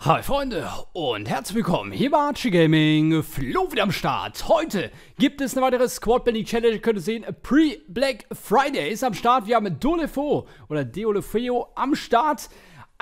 Hi Freunde und herzlich willkommen hier bei Archie Gaming, Flo wieder am Start. Heute gibt es eine weitere Squad Building Challenge, ihr könnt ihr sehen, Pre-Black Friday ist am Start. Wir haben Dolefo oder Deolefeo am Start.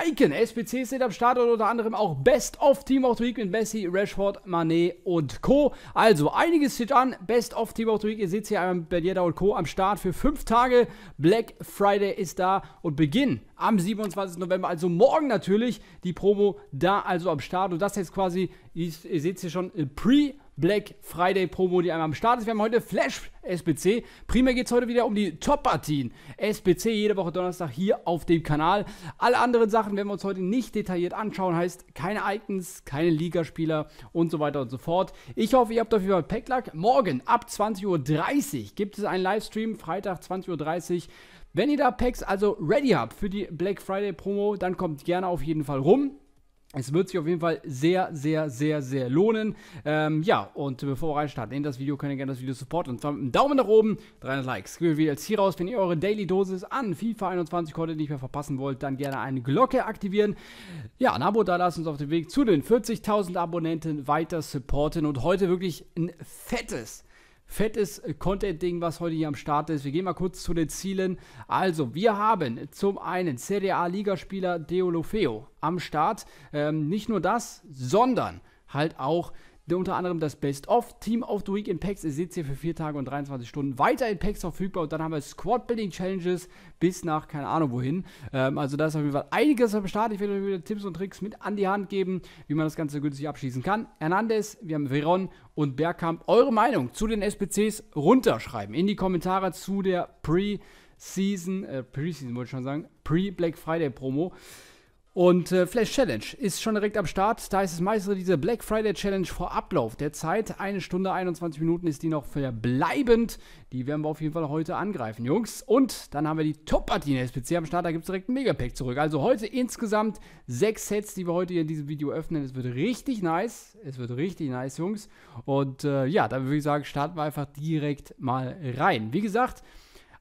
Icon SBC sind am Start und unter anderem auch Best of Team of the Week mit Messi, Rashford, Manet und Co. Also einiges steht an. Best of Team of the Week. Ihr seht hier einmal Benjeda und Co. am Start für fünf Tage. Black Friday ist da und Beginn am 27. November, also morgen natürlich die Promo da also am Start. Und das jetzt quasi, ihr, ihr seht hier schon, äh, Pre- Black Friday Promo, die einmal am Start ist. Wir haben heute Flash SBC. Primär geht es heute wieder um die Top-Partien. SBC jede Woche Donnerstag hier auf dem Kanal. Alle anderen Sachen werden wir uns heute nicht detailliert anschauen. Heißt, keine Icons, keine Ligaspieler und so weiter und so fort. Ich hoffe, ihr habt auf jeden Fall Packlack. Morgen ab 20.30 Uhr gibt es einen Livestream. Freitag 20.30 Uhr. Wenn ihr da Packs also ready habt für die Black Friday Promo, dann kommt gerne auf jeden Fall rum. Es wird sich auf jeden Fall sehr, sehr, sehr, sehr lohnen. Ähm, ja, und bevor wir reinstarten in das Video, könnt ihr gerne das Video supporten. Und zwar mit einem Daumen nach oben, 300 Likes. Gehen wir jetzt hier raus. Wenn ihr eure Daily Dosis an FIFA 21 Content nicht mehr verpassen wollt, dann gerne eine Glocke aktivieren. Ja, ein Abo da lassen uns auf dem Weg zu den 40.000 Abonnenten weiter supporten. Und heute wirklich ein fettes fettes äh, Content-Ding, was heute hier am Start ist. Wir gehen mal kurz zu den Zielen. Also, wir haben zum einen Serie A-Ligaspieler Deolofeo am Start. Ähm, nicht nur das, sondern halt auch der unter anderem das Best-of, Team of the Week in Packs. Ihr seht es hier für 4 Tage und 23 Stunden weiter in Packs verfügbar. Und dann haben wir Squad-Building-Challenges bis nach keine Ahnung wohin. Ähm, also da ist auf jeden Fall einiges am Start. Ich werde euch wieder Tipps und Tricks mit an die Hand geben, wie man das Ganze günstig abschließen kann. Hernandez, wir haben Veron und Bergkamp. Eure Meinung zu den SPCs runterschreiben in die Kommentare zu der Pre- Season, äh, Pre-Season wollte ich schon sagen, Pre-Black Friday Promo. Und äh, Flash Challenge ist schon direkt am Start. Da ist es meistere diese Black Friday Challenge vor Ablauf der Zeit. Eine Stunde 21 Minuten ist die noch verbleibend. Die werden wir auf jeden Fall heute angreifen, Jungs. Und dann haben wir die Top Partien SPC am Start. Da gibt es direkt ein Megapack zurück. Also heute insgesamt sechs Sets, die wir heute hier in diesem Video öffnen. Es wird richtig nice. Es wird richtig nice, Jungs. Und äh, ja, dann würde ich sagen, starten wir einfach direkt mal rein. Wie gesagt,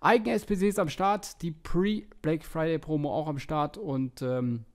Eigen-SPCs am Start, die Pre-Black Friday Promo auch am Start und ähm,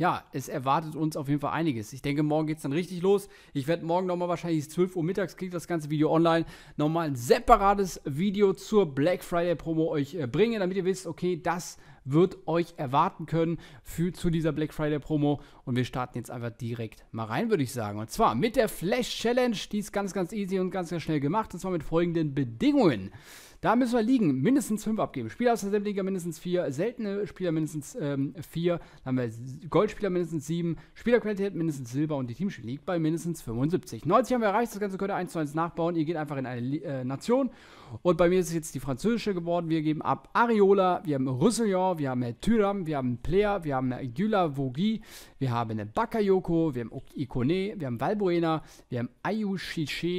ja, es erwartet uns auf jeden Fall einiges. Ich denke, morgen geht es dann richtig los. Ich werde morgen nochmal wahrscheinlich 12 Uhr mittags kriegt das ganze Video online, nochmal ein separates Video zur Black Friday Promo euch äh, bringen, damit ihr wisst, okay, das wird euch erwarten können für, zu dieser Black Friday Promo. Und wir starten jetzt einfach direkt mal rein, würde ich sagen. Und zwar mit der Flash Challenge. Die ist ganz, ganz easy und ganz, ganz schnell gemacht. Und zwar mit folgenden Bedingungen. Da müssen wir liegen. Mindestens 5 abgeben. Spieler aus der Liga mindestens 4. Seltene Spieler mindestens 4. Ähm, dann haben wir Goldspieler mindestens 7. Spielerqualität mindestens Silber. Und die Teamschicht liegt bei mindestens 75. 90 haben wir erreicht. Das Ganze könnt ihr 1 zu 1 nachbauen. Ihr geht einfach in eine äh, Nation. Und bei mir ist es jetzt die französische geworden. Wir geben ab Ariola. Wir haben Roussillon wir haben äh, Tyram, wir haben Player, wir haben äh, Gyula Vogi, wir haben äh, Bakayoko, wir haben Ikone, wir haben Valbuena, wir haben Ayu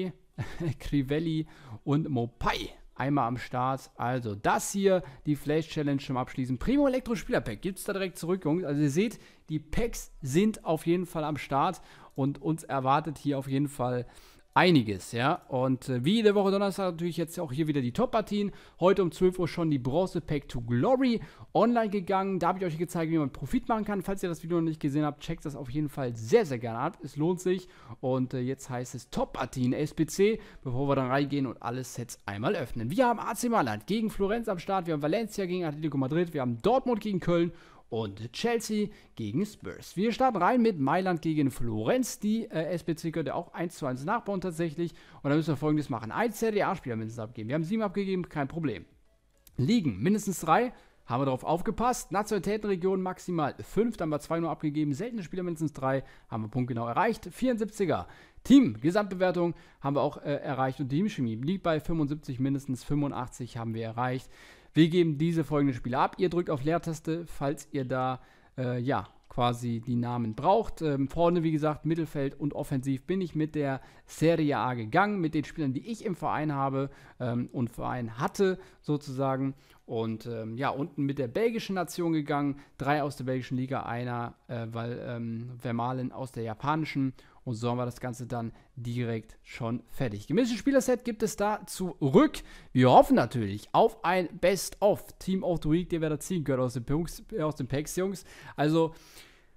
Crivelli und Mopai einmal am Start. Also das hier, die Flash Challenge zum Abschließen. Primo Elektro Spieler Pack gibt es da direkt zurück, Jungs. Also ihr seht, die Packs sind auf jeden Fall am Start und uns erwartet hier auf jeden Fall einiges, ja. Und äh, wie jede Woche Donnerstag natürlich jetzt auch hier wieder die Top-Partien. Heute um 12 Uhr schon die Bronze Pack to Glory online gegangen. Da habe ich euch gezeigt, wie man Profit machen kann. Falls ihr das Video noch nicht gesehen habt, checkt das auf jeden Fall sehr, sehr gerne ab. Es lohnt sich. Und äh, jetzt heißt es Top-Partien SPC, bevor wir dann reingehen und alle Sets einmal öffnen. Wir haben AC Mailand gegen Florenz am Start, wir haben Valencia gegen Atletico Madrid, wir haben Dortmund gegen Köln und Chelsea gegen Spurs. Wir starten rein mit Mailand gegen Florenz. Die äh, SBC könnte auch 1 zu 1 nachbauen tatsächlich. Und dann müssen wir folgendes machen. Ein ZDA-Spieler mindestens abgeben. Wir haben 7 abgegeben, kein Problem. Liegen mindestens 3. Haben wir darauf aufgepasst. Nationalitätenregion maximal 5, dann haben wir 2 nur abgegeben. Seltene Spieler mindestens 3, haben wir punktgenau erreicht. 74er. Team, Gesamtbewertung haben wir auch äh, erreicht. Und Teamchemie liegt bei 75, mindestens 85 haben wir erreicht. Wir geben diese folgenden Spiele ab. Ihr drückt auf Leertaste, falls ihr da äh, ja quasi die Namen braucht. Ähm, vorne, wie gesagt, Mittelfeld und offensiv bin ich mit der Serie A gegangen, mit den Spielern, die ich im Verein habe ähm, und Verein hatte sozusagen. Und ähm, ja, unten mit der belgischen Nation gegangen. Drei aus der belgischen Liga, einer, äh, weil ähm, Vermalen aus der japanischen und so haben wir das Ganze dann direkt schon fertig. Gemischte Spielerset gibt es da zurück. Wir hoffen natürlich auf ein Best-of Team of the Week, den wir da ziehen können aus den, Punks, äh, aus den Packs, Jungs. Also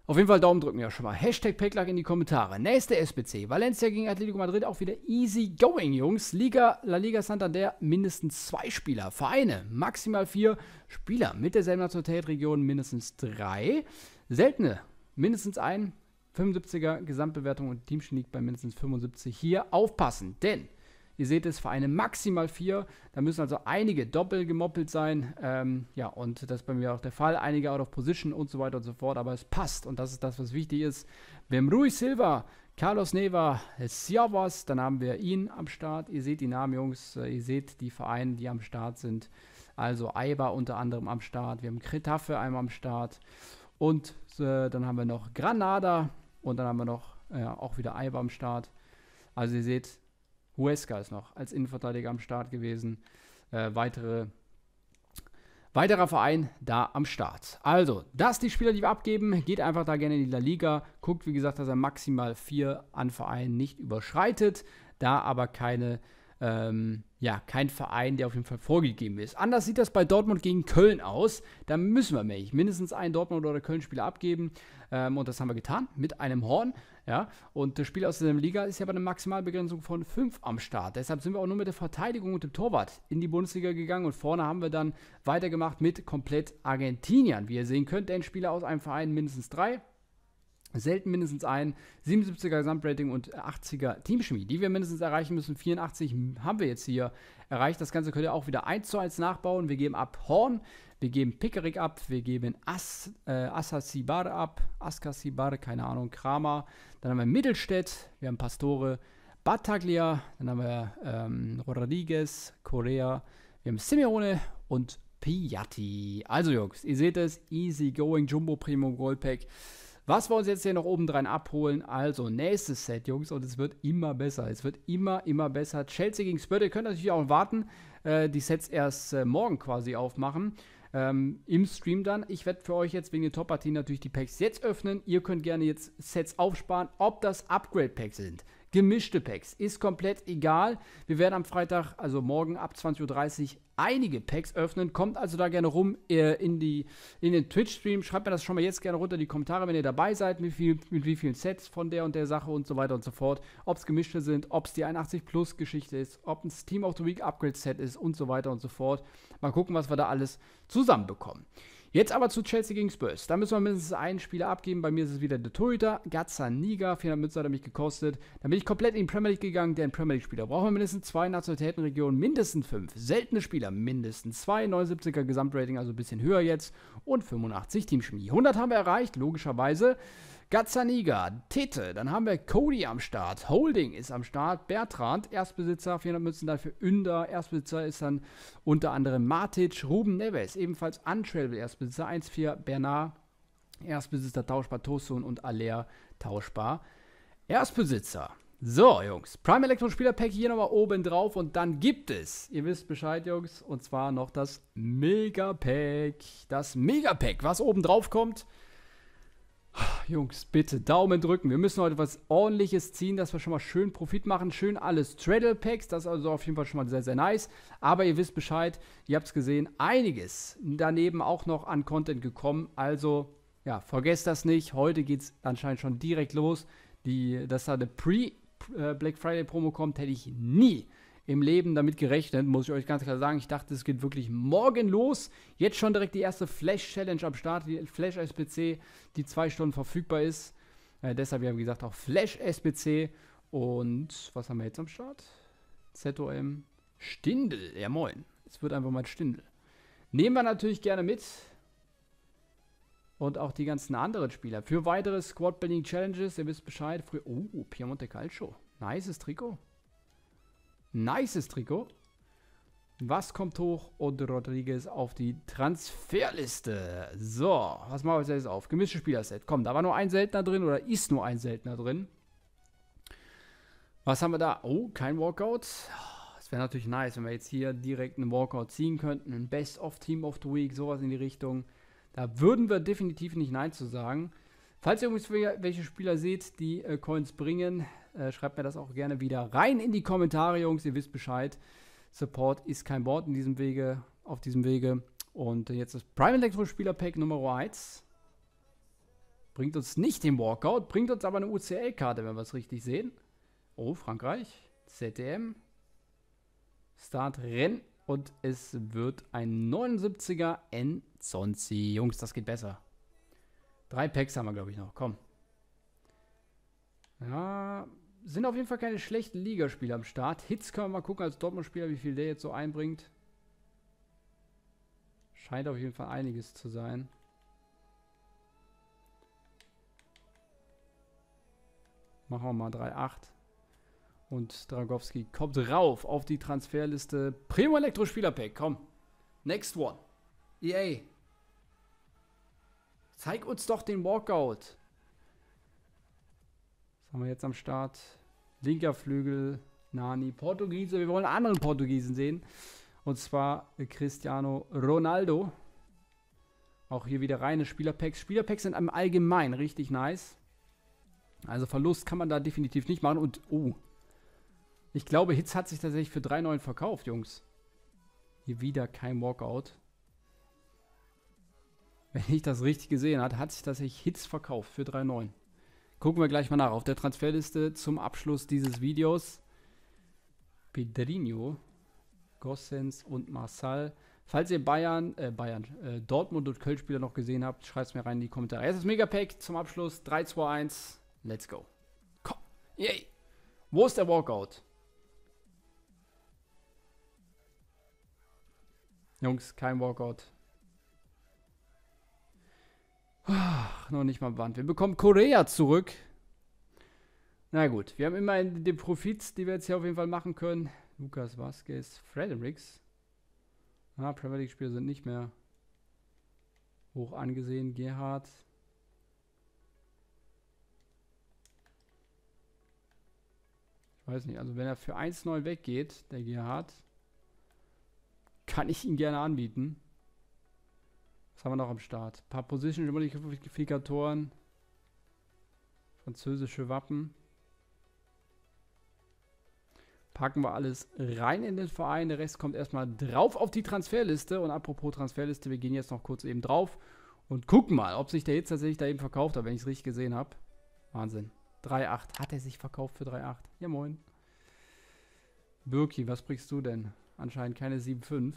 auf jeden Fall Daumen drücken wir schon mal. Hashtag Packlack in die Kommentare. Nächste SPC. Valencia gegen Atletico Madrid auch wieder easy going, Jungs. Liga, La Liga Santander mindestens zwei Spieler. Vereine maximal vier Spieler. Mit derselben Nationalitätsregion mindestens drei. Seltene mindestens ein 75er Gesamtbewertung und Teamchemie liegt bei mindestens 75. Hier aufpassen, denn ihr seht es, Vereine maximal vier. Da müssen also einige doppelt gemoppelt sein. Ähm, ja, und das ist bei mir auch der Fall. Einige out of position und so weiter und so fort. Aber es passt und das ist das, was wichtig ist. Wir haben Rui Silva, Carlos Neva, Siavas. Dann haben wir ihn am Start. Ihr seht die Namen, Jungs. Äh, ihr seht die Vereine, die am Start sind. Also Aiba unter anderem am Start. Wir haben Kretaffe einmal am Start. Und äh, dann haben wir noch Granada, und dann haben wir noch äh, auch wieder Eiber am Start. Also ihr seht, Huesca ist noch als Innenverteidiger am Start gewesen. Äh, weitere, weiterer Verein da am Start. Also, das sind die Spieler, die wir abgeben. Geht einfach da gerne in die La Liga. Guckt, wie gesagt, dass er maximal vier an Vereinen nicht überschreitet. Da aber keine ähm, ja, kein Verein, der auf jeden Fall vorgegeben ist. Anders sieht das bei Dortmund gegen Köln aus. Da müssen wir nämlich mindestens einen Dortmund- oder Köln-Spieler abgeben. Ähm, und das haben wir getan mit einem Horn. Ja? Und das Spiel aus der Liga ist ja bei einer Maximalbegrenzung von 5 am Start. Deshalb sind wir auch nur mit der Verteidigung und dem Torwart in die Bundesliga gegangen. Und vorne haben wir dann weitergemacht mit komplett Argentiniern. Wie ihr sehen könnt, denn Spieler aus einem Verein mindestens drei selten mindestens ein 77er Gesamtrating und 80er Teamchemie, die wir mindestens erreichen müssen. 84 haben wir jetzt hier erreicht. Das Ganze könnt ihr auch wieder 1 zu 1 nachbauen. Wir geben ab Horn, wir geben Pickerick ab, wir geben As, äh, Assasibar ab, Askasibar, keine Ahnung, Kramer. Dann haben wir Mittelstädt, wir haben Pastore, Bataglia, dann haben wir ähm, Rodriguez, Korea, wir haben Simeone und Piatti. Also Jungs, ihr seht es, easy going, Jumbo Primo Goldpack. Was wir uns jetzt hier noch obendrein abholen? Also, nächstes Set, Jungs, und es wird immer besser. Es wird immer, immer besser. Chelsea gegen Spurs, ihr könnt natürlich auch warten, äh, die Sets erst äh, morgen quasi aufmachen. Ähm, Im Stream dann. Ich werde für euch jetzt wegen den Top-Partien natürlich die Packs jetzt öffnen. Ihr könnt gerne jetzt Sets aufsparen, ob das Upgrade-Packs sind gemischte Packs. Ist komplett egal. Wir werden am Freitag, also morgen ab 20.30 Uhr, einige Packs öffnen. Kommt also da gerne rum äh, in, die, in den Twitch-Stream. Schreibt mir das schon mal jetzt gerne runter in die Kommentare, wenn ihr dabei seid, mit, viel, mit wie vielen Sets von der und der Sache und so weiter und so fort. Ob es gemischte sind, ob es die 81-Plus-Geschichte ist, ob ein Team of the Week Upgrade-Set ist und so weiter und so fort. Mal gucken, was wir da alles zusammenbekommen. Jetzt aber zu Chelsea gegen Spurs. Da müssen wir mindestens einen Spieler abgeben. Bei mir ist es wieder der Torhüter, Gazzaniga. 400 Münzen hat er mich gekostet. Dann bin ich komplett in die Premier League gegangen, der ein Premier League-Spieler. Brauchen wir mindestens zwei Nationalitätenregionen, mindestens fünf. Seltene Spieler, mindestens zwei. 79er Gesamtrating, also ein bisschen höher jetzt. Und 85 Teamchemie. 100 haben wir erreicht, logischerweise. Gazzaniga, Tete, dann haben wir Cody am Start, Holding ist am Start, Bertrand, Erstbesitzer, 400 Münzen dafür, Ünder, Erstbesitzer ist dann unter anderem Matic, Ruben Neves, ebenfalls Untravel, Erstbesitzer, 1-4, Bernard, Erstbesitzer, tauschbar, Tosun und Aller, tauschbar, Erstbesitzer. So, Jungs, Prime Electro Spieler Pack hier nochmal oben drauf und dann gibt es, ihr wisst Bescheid, Jungs, und zwar noch das Mega Pack. Das Mega Pack, was oben drauf kommt, Jungs, bitte Daumen drücken. Wir müssen heute was ordentliches ziehen, dass wir schon mal schön Profit machen. Schön alles Straddle Packs. Das ist also auf jeden Fall schon mal sehr, sehr nice. Aber ihr wisst Bescheid, ihr habt es gesehen, einiges daneben auch noch an Content gekommen. Also, ja, vergesst das nicht. Heute geht es anscheinend schon direkt los. Die, dass da eine Pre-Black äh, Friday Promo kommt, hätte ich nie im Leben damit gerechnet, muss ich euch ganz klar sagen. Ich dachte, es geht wirklich morgen los. Jetzt schon direkt die erste Flash-Challenge am Start, die Flash-SPC, die zwei Stunden verfügbar ist. Äh, deshalb, wie gesagt, auch Flash-SPC. Und was haben wir jetzt am Start? ZOM Stindel. Ja, moin. Es wird einfach mal Stindel. Nehmen wir natürlich gerne mit. Und auch die ganzen anderen Spieler. Für weitere Squad-Building-Challenges, ihr wisst Bescheid. Früher, oh, Piemonte Calcio. Nices Trikot. Nices Trikot. Was kommt hoch? Und Rodriguez auf die Transferliste. So, was machen wir jetzt auf? Gemischte Spielerset. Komm, da war nur ein Seltener drin oder ist nur ein Seltener drin. Was haben wir da? Oh, kein Walkout. Es wäre natürlich nice, wenn wir jetzt hier direkt einen Walkout ziehen könnten. Ein Best of Team of the Week, sowas in die Richtung. Da würden wir definitiv nicht Nein zu sagen. Falls ihr übrigens welche Spieler seht, die äh, Coins bringen, äh, schreibt mir das auch gerne wieder rein in die Kommentare, Jungs. Ihr wisst Bescheid. Support ist kein Wort in diesem Wege, auf diesem Wege. Und jetzt das Prime Electro Spieler Pack Nummer 1. Bringt uns nicht den Walkout, bringt uns aber eine UCL-Karte, wenn wir es richtig sehen. Oh, Frankreich. ZDM. Start Renn. Und es wird ein 79er N20. Jungs, das geht besser. Drei Packs haben wir, glaube ich, noch. Komm. Ja, sind auf jeden Fall keine schlechten Ligaspiele am Start. Hits können wir mal gucken als Dortmund-Spieler, wie viel der jetzt so einbringt. Scheint auf jeden Fall einiges zu sein. Machen wir mal 3-8. Und Dragowski kommt rauf auf die Transferliste. Primo Elektro-Spieler-Pack, komm. Next one. EA, Zeig uns doch den Walkout. Was haben wir jetzt am Start? Linker Flügel, Nani, Portugiese. Wir wollen einen anderen Portugiesen sehen. Und zwar Cristiano Ronaldo. Auch hier wieder reine Spielerpacks. Spielerpacks sind im Allgemeinen richtig nice. Also Verlust kann man da definitiv nicht machen. Und, oh. Ich glaube, Hitz hat sich tatsächlich für 3,9 verkauft, Jungs. Hier wieder kein Walkout wenn ich das richtig gesehen habe, hat sich tatsächlich Hits verkauft für 3,9. Gucken wir gleich mal nach. Auf der Transferliste zum Abschluss dieses Videos Pedrinho, Gossens und Marcel. Falls ihr Bayern, äh Bayern, äh Dortmund und Köln-Spieler noch gesehen habt, schreibt es mir rein in die Kommentare. Erstes Megapack zum Abschluss. 3, 2, 1. Let's go. Komm. Yay. Wo ist der Walkout? Jungs, kein Walkout. Ach, noch nicht mal Band. Wir bekommen Korea zurück. Na gut, wir haben immerhin die Profits, die wir jetzt hier auf jeden Fall machen können. Lukas Vasquez, Fredericks. Ah, Premier League-Spieler sind nicht mehr hoch angesehen. Gerhard. Ich weiß nicht, also wenn er für 1 1,9 weggeht, der Gerhard, kann ich ihn gerne anbieten. Was haben wir noch am Start? Ein paar Position-Modifikatoren. Französische Wappen. Packen wir alles rein in den Verein. Der Rest kommt erstmal drauf auf die Transferliste. Und apropos Transferliste, wir gehen jetzt noch kurz eben drauf und gucken mal, ob sich der jetzt tatsächlich da eben verkauft hat, wenn ich es richtig gesehen habe. Wahnsinn. 3,8. Hat er sich verkauft für 3,8? Ja, moin. Birki, was bringst du denn? Anscheinend keine 7,5.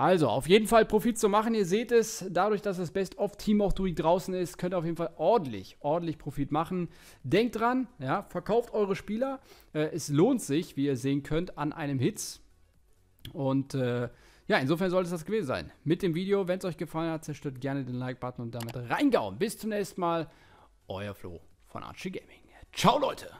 Also, auf jeden Fall Profit zu machen. Ihr seht es, dadurch, dass das Best-of-Team auch durch draußen ist, könnt ihr auf jeden Fall ordentlich, ordentlich Profit machen. Denkt dran, ja, verkauft eure Spieler. Äh, es lohnt sich, wie ihr sehen könnt, an einem Hits. Und äh, ja, insofern sollte es das gewesen sein. Mit dem Video, wenn es euch gefallen hat, zerstört gerne den Like-Button und damit reingauen. Bis zum nächsten Mal. Euer Flo von Archie Gaming. Ciao, Leute!